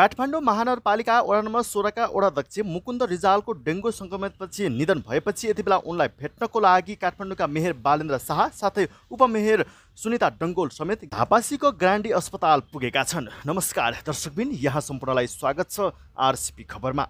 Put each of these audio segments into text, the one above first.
काठमाडौँ महानगरपालिका वडा नम्बर सोह्रका वडाध्यक्ष मुकुन्द रिजालको डेङ्गु सङ्क्रमितपछि निधन भएपछि यति बेला उनलाई भेट्नको लागि काठमाडौँका मेयर बालेन्द्र शाह साथै उपमेयर सुनिता डङ्गोल समेत धापासीको ग्रान्डी अस्पताल पुगेका छन् नमस्कार दर्शकबिन यहाँ सम्पूर्णलाई स्वागत छ आरसिपी खबरमा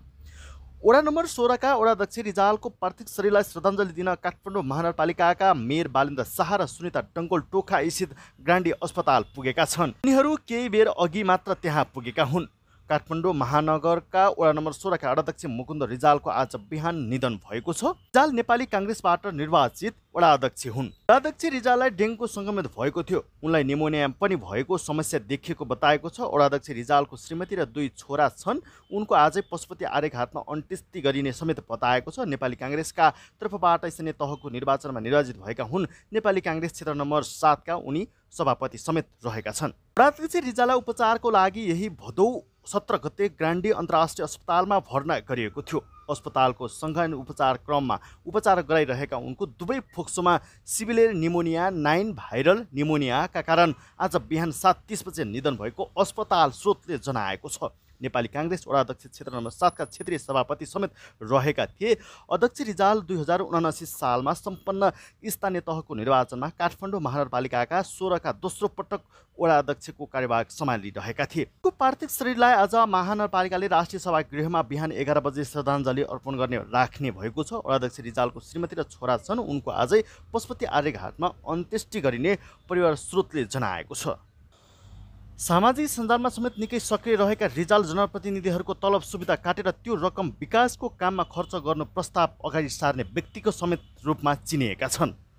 वडा नम्बर सोह्रका वडाध्यक्ष रिजालको पार्थिव शरीरलाई श्रद्धाञ्जली दिन काठमाडौँ महानगरपालिकाका मेयर बालेन्द्र शाह र सुनिता डङ्गोल टोखा स्थित ग्रान्डी अस्पताल पुगेका छन् उनीहरू केही बेर अघि मात्र त्यहाँ पुगेका हुन् काठमाडौँ महानगरका वडा नम्बर सोह्रका वडाध्यक्ष मुकुन्द रिजालको आज बिहान निधन भएको छ रिजाल नेपाली काङ्ग्रेसबाट निर्वाचित वडा अध्यक्ष हुन् वडाध्यक्ष रिजाललाई डेङ्गु सङ्क्रमित भएको थियो उनलाई निमोनिया पनि भएको समस्या देखिएको बताएको छ वडाध्यक्ष रिजालको श्रीमती र दुई छोरा छन् उनको आजै पशुपति आर्यघाटमा अन्त्येष्टि गरिने समेत बताएको छ नेपाली काङ्ग्रेसका तर्फबाट स्थानीय तहको निर्वाचनमा निर्वाचित भएका हुन् नेपाली काङ्ग्रेस क्षेत्र नम्बर सातका उनी सभापति समेत रहेका छन् वडाध्यक्ष उपचारको लागि यही भदौ सत्रह गते ग्रांडी अंतरराष्ट्रीय अस्पताल में भर्ना करो थियो अस्पतालको सङ्घन उपचार क्रममा उपचार गराइरहेका उनको दुवै फोक्सोमा सिभिलियर निमोनिया नाइन भाइरल निमोनियाका कारण आज बिहान सात तिस बजे निधन भएको अस्पताल स्रोतले जनाएको छ नेपाली काङ्ग्रेस अध्यक्ष क्षेत्र नम्बर सातका क्षेत्रीय सभापति समेत रहेका थिए अध्यक्ष रिजाल दुई हजार उनासी सालमा सम्पन्न स्थानीय तहको निर्वाचनमा काठमाडौँ महानगरपालिकाका सोह्रका दोस्रो पटक वडा अध्यक्षको कार्यभार सम्हालिरहेका थिए उनको पार्थिव शरीरलाई आज महानगरपालिकाले राष्ट्रिय सभा गृहमा बिहान एघार बजे श्रद्धाञ्जली श्रद्धाञ्जली अर्पण गर्ने राख्ने भएको छ अध्यक्ष रिजालको श्रीमती र छोरा छन् उनको आजै पशुपति आर्यघाटमा अन्त्येष्टि गरिने परिवार स्रोतले जनाएको छ सामाजिक सञ्जालमा समेत निकै सक्रिय रहेका रिजाल जनप्रतिनिधिहरूको तलब सुविधा काटेर त्यो रकम विकासको काममा खर्च गर्नु प्रस्ताव अगाडि सार्ने व्यक्तिको समेत रूपमा चिनिएका छन्